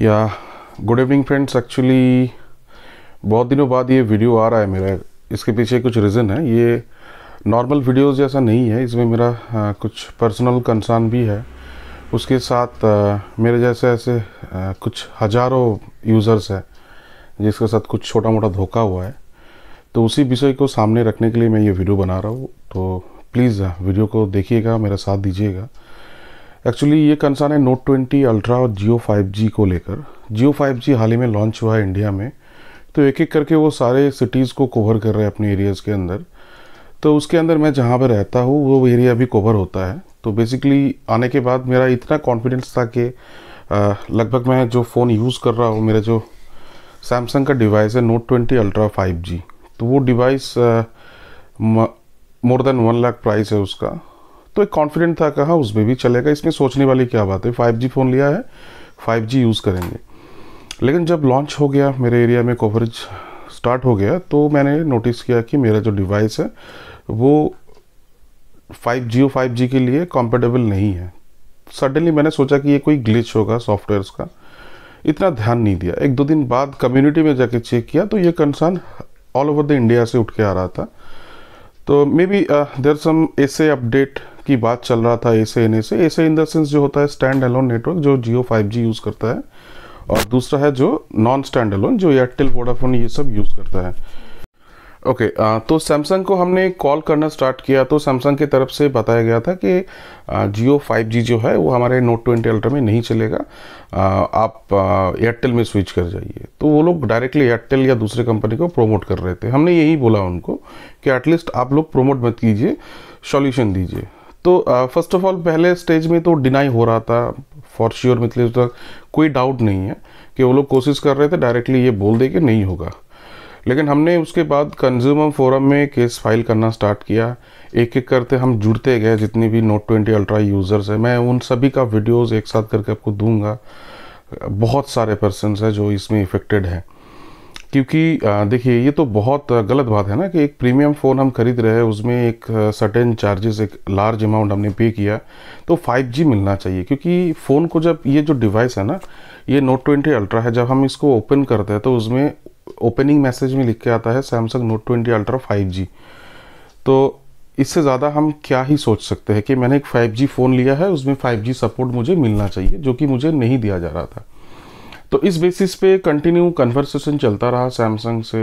या good evening friends actually बहुत दिनों बाद ये वीडियो आ रहा है मेरा इसके पीछे कुछ रीज़न है ये नॉर्मल वीडियोस जैसा नहीं है इसमें मेरा आ, कुछ पर्सनल कंसर्न भी है उसके साथ आ, मेरे जैसे ऐसे आ, कुछ हज़ारों यूज़र्स हैं जिसके साथ कुछ छोटा मोटा धोखा हुआ है तो उसी विषय को सामने रखने के लिए मैं ये वीडियो बना रहा हूँ तो प्लीज़ वीडियो को देखिएगा मेरा साथ दीजिएगा एक्चुअली ये कंसर्न है नोट ट्वेंटी अल्ट्रा और जियो फ़ाइव जी को लेकर जियो फाइव जी हाल ही में लॉन्च हुआ है इंडिया में तो एक एक करके वो सारे सिटीज़ को कवर कर रहे हैं अपने एरियाज़ के अंदर तो उसके अंदर मैं जहाँ पर रहता हूँ वो एरिया भी कवर होता है तो बेसिकली आने के बाद मेरा इतना कॉन्फिडेंस था कि लगभग मैं जो फ़ोन यूज़ कर रहा हूँ मेरा जो सैमसंग का डिवाइस है note twenty ultra five G तो वो device more than one lakh price है उसका तो एक कॉन्फिडेंट था कहा उसमें भी चलेगा इसमें सोचने वाली क्या बात है फाइव फ़ोन लिया है फाइव यूज़ करेंगे लेकिन जब लॉन्च हो गया मेरे एरिया में कवरेज स्टार्ट हो गया तो मैंने नोटिस किया कि मेरा जो डिवाइस है वो 5G और 5G के लिए कॉम्पेटेबल नहीं है सडनली मैंने सोचा कि ये कोई ग्लिच होगा सॉफ्टवेयर का इतना ध्यान नहीं दिया एक दो दिन बाद कम्युनिटी में जाके चेक किया तो ये concern all over the India से उठ के आ रहा था तो मे बी देर सम ऐसे अपडेट की बात चल रहा था ऐसे एन से ऐसे इन द सेंस जो होता है स्टैंड एलोन नेटवर्क जो जियो फाइव जी यूज़ करता है और दूसरा है जो नॉन स्टैंड एलोन जो एयरटेल वोडाफोन ये सब यूज़ करता है ओके okay, तो सैमसंग को हमने कॉल करना स्टार्ट किया तो सैमसंग की तरफ से बताया गया था कि जियो 5G जो है वो हमारे नोट ट्वेंटी अल्ट्रा में नहीं चलेगा आप एयरटेल में स्विच कर जाइए तो वो लोग डायरेक्टली एयरटेल या दूसरे कंपनी को प्रोमोट कर रहे थे हमने यही बोला उनको कि एटलीस्ट आप लोग प्रोमोट मत कीजिए सॉल्यूशन दीजिए तो फर्स्ट ऑफ ऑल पहले स्टेज में तो डिनाई हो रहा था फॉर श्योर sure, मतलब उसका कोई डाउट नहीं है कि वो लोग कोशिश कर रहे थे डायरेक्टली ये बोल दे कि नहीं होगा लेकिन हमने उसके बाद कंज्यूमर फोरम में केस फाइल करना स्टार्ट किया एक एक करते हम जुड़ते गए जितने भी नोट ट्वेंटी अल्ट्रा यूज़र्स हैं मैं उन सभी का वीडियोस एक साथ करके आपको दूंगा बहुत सारे पर्सनस हैं जो इसमें इफ़ेक्टेड हैं क्योंकि देखिए ये तो बहुत गलत बात है ना कि एक प्रीमियम फ़ोन हम खरीद रहे हैं उसमें एक सर्टेन चार्जेस एक लार्ज अमाउंट हमने पे किया तो 5G मिलना चाहिए क्योंकि फ़ोन को जब ये जो डिवाइस है ना ये नोट ट्वेंटी अल्ट्रा है जब हम इसको ओपन करते हैं तो उसमें ओपनिंग मैसेज में लिख के आता है Samsung note twenty ultra five तो इससे ज़्यादा हम क्या ही सोच सकते हैं कि मैंने एक 5G फ़ोन लिया है उसमें 5G सपोर्ट मुझे मिलना चाहिए जो कि मुझे नहीं दिया जा रहा था तो इस बेसिस पे कंटिन्यू कन्वर्सेशन चलता रहा सैमसंग से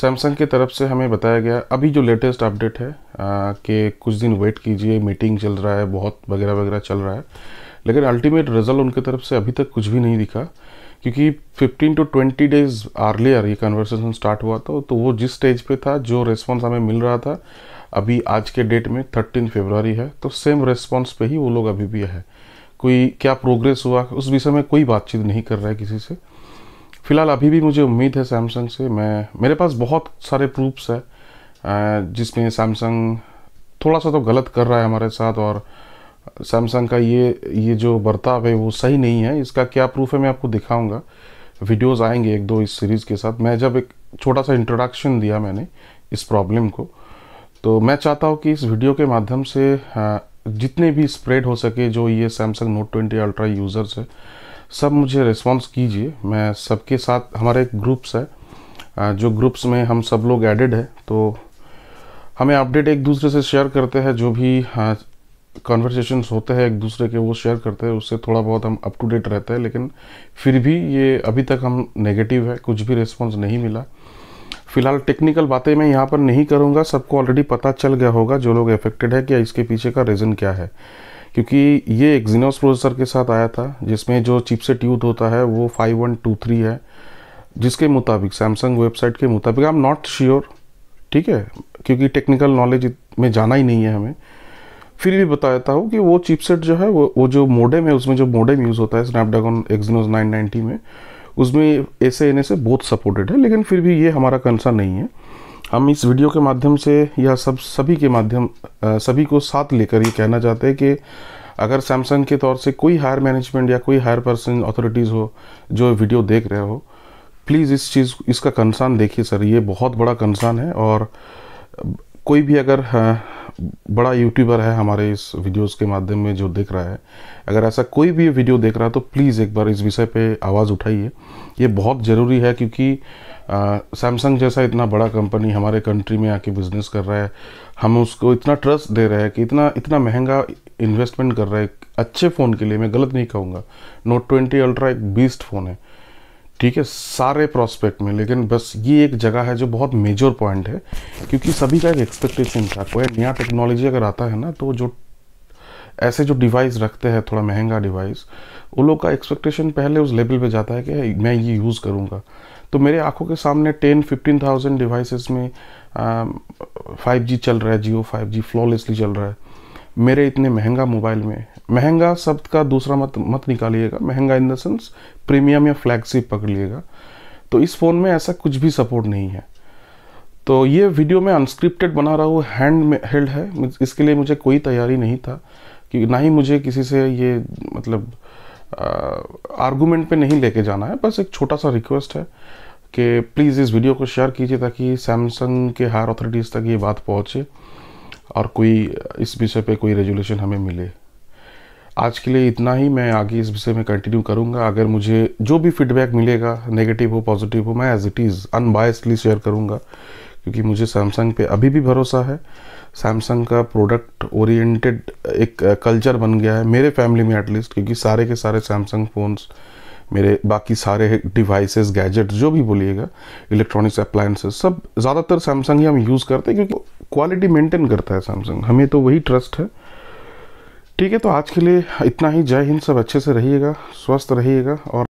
सैमसंग की तरफ से हमें बताया गया अभी जो लेटेस्ट अपडेट है कि कुछ दिन वेट कीजिए मीटिंग चल रहा है बहुत वगैरह वगैरह चल रहा है लेकिन अल्टीमेट रिजल्ट उनके तरफ से अभी तक कुछ भी नहीं दिखा क्योंकि 15 टू 20 डेज आर्लियर ये कन्वर्सेशन स्टार्ट हुआ था तो वो जिस स्टेज पे था जो रेस्पॉन्स हमें मिल रहा था अभी आज के डेट में 13 फरवरी है तो सेम रेस्पॉन्स पे ही वो लोग अभी भी है कोई क्या प्रोग्रेस हुआ उस विषय में कोई बातचीत नहीं कर रहा है किसी से फ़िलहाल अभी भी मुझे उम्मीद है सैमसंग से मैं मेरे पास बहुत सारे प्रूफ्स है जिसमें सैमसंग थोड़ा सा तो गलत कर रहा है हमारे साथ और सैमसंग का ये ये जो बर्ताव है वो सही नहीं है इसका क्या प्रूफ है मैं आपको दिखाऊंगा वीडियोस आएंगे एक दो इस सीरीज़ के साथ मैं जब एक छोटा सा इंट्रोडक्शन दिया मैंने इस प्रॉब्लम को तो मैं चाहता हूँ कि इस वीडियो के माध्यम से जितने भी स्प्रेड हो सके जो ये Samsung note twenty ultra users है सब मुझे रिस्पॉन्स कीजिए मैं सबके साथ हमारे एक ग्रुप्स है जो ग्रुप्स में हम सब लोग एडेड है तो हमें अपडेट एक दूसरे से शेयर करते हैं जो भी कॉन्वर्सेशन होते हैं एक दूसरे के वो शेयर करते हैं उससे थोड़ा बहुत हम अप टू डेट रहते हैं लेकिन फिर भी ये अभी तक हम नेगेटिव है कुछ भी रिस्पॉन्स नहीं मिला फिलहाल टेक्निकल बातें मैं यहाँ पर नहीं करूँगा सबको ऑलरेडी पता चल गया होगा जो लोग अफेक्टेड है कि इसके पीछे का रीज़न क्या है क्योंकि ये एक प्रोसेसर के साथ आया था जिसमें जो चिपसेट यूथ होता है वो फाइव वन टू थ्री है जिसके मुताबिक सैमसंग वेबसाइट के मुताबिक आई एम नॉट श्योर ठीक है क्योंकि टेक्निकल नॉलेज में जाना ही नहीं है हमें फिर भी बता देता हूँ कि वो चिपसेट जो है वो वो जो मोडेम है उसमें जो मोडेम यूज़ होता है स्नैपड्रैगन एक्सनोज नाइन में उसमें ऐसे एन से बहुत सपोर्टेड है लेकिन फिर भी ये हमारा कंसर्न नहीं है हम इस वीडियो के माध्यम से या सब सभी के माध्यम सभी को साथ लेकर ये कहना चाहते हैं कि अगर सैमसंग के तौर से कोई हायर मैनेजमेंट या कोई हायर पर्सन अथॉरिटीज़ हो जो वीडियो देख रहे हो प्लीज़ इस चीज़ इसका कंसर्न देखिए सर ये बहुत बड़ा कंसर्न है और कोई भी अगर हाँ, बड़ा यूट्यूबर है हमारे इस वीडियोस के माध्यम में जो देख रहा है अगर ऐसा कोई भी वीडियो देख रहा है तो प्लीज़ एक बार इस विषय पे आवाज़ उठाइए ये बहुत ज़रूरी है क्योंकि सैमसंग जैसा इतना बड़ा कंपनी हमारे कंट्री में आके बिज़नेस कर रहा है हम उसको इतना ट्रस्ट दे रहे हैं कि इतना इतना महंगा इन्वेस्टमेंट कर रहा है अच्छे फ़ोन के लिए मैं गलत नहीं कहूँगा नोट ट्वेंटी अल्ट्रा एक बीस्ट फ़ोन है ठीक है सारे प्रोस्पेक्ट में लेकिन बस ये एक जगह है जो बहुत मेजर पॉइंट है क्योंकि सभी का एक एक्सपेक्टेशन था कोई नया टेक्नोलॉजी अगर आता है ना तो जो ऐसे जो डिवाइस रखते हैं थोड़ा महंगा डिवाइस वो लोग का एक्सपेक्टेशन पहले उस लेवल पे जाता है कि मैं ये यूज़ करूँगा तो मेरे आंखों के सामने टेन फिफ्टीन थाउजेंड डिवाइसेस में फाइव जी चल रहा है जियो फाइव जी फ्लॉलेसली चल रहा है मेरे इतने महंगा मोबाइल में महंगा शब्द का दूसरा मत मत निकालिएगा महंगा इन द सेंस प्रीमियम या फ्लैगशिप लिएगा तो इस फ़ोन में ऐसा कुछ भी सपोर्ट नहीं है तो ये वीडियो मैं अनस्क्रिप्टेड बना रहा हूँ हैंड हेल्ड है इसके लिए मुझे कोई तैयारी नहीं था कि ना ही मुझे किसी से ये मतलब आर्गूमेंट पे नहीं लेके जाना है बस एक छोटा सा रिक्वेस्ट है कि प्लीज़ इस वीडियो को शेयर कीजिए ताकि सैमसंग के हायर अथॉरिटीज़ तक ये बात पहुँचे और कोई इस विषय पे कोई रेजुलेशन हमें मिले आज के लिए इतना ही मैं आगे इस विषय में कंटिन्यू करूँगा अगर मुझे जो भी फीडबैक मिलेगा नेगेटिव हो पॉजिटिव हो मैं as it is unbiasedly share करूँगा क्योंकि मुझे सैमसंग पे अभी भी भरोसा है सैमसंग का प्रोडक्ट ओरिएंटेड एक कल्चर बन गया है मेरे फैमिली में एटलीस्ट क्योंकि सारे के सारे सैमसंग फ़ोन्स मेरे बाकी सारे डिवाइसेस गैजेट्स जो भी बोलिएगा इलेक्ट्रॉनिक्स अप्लायंसेस सब ज़्यादातर सैमसंग ही हम यूज़ करते हैं क्योंकि क्वालिटी मेंटेन करता है सैमसंग हमें तो वही ट्रस्ट है ठीक है तो आज के लिए इतना ही जय हिंद सब अच्छे से रहिएगा स्वस्थ रहिएगा और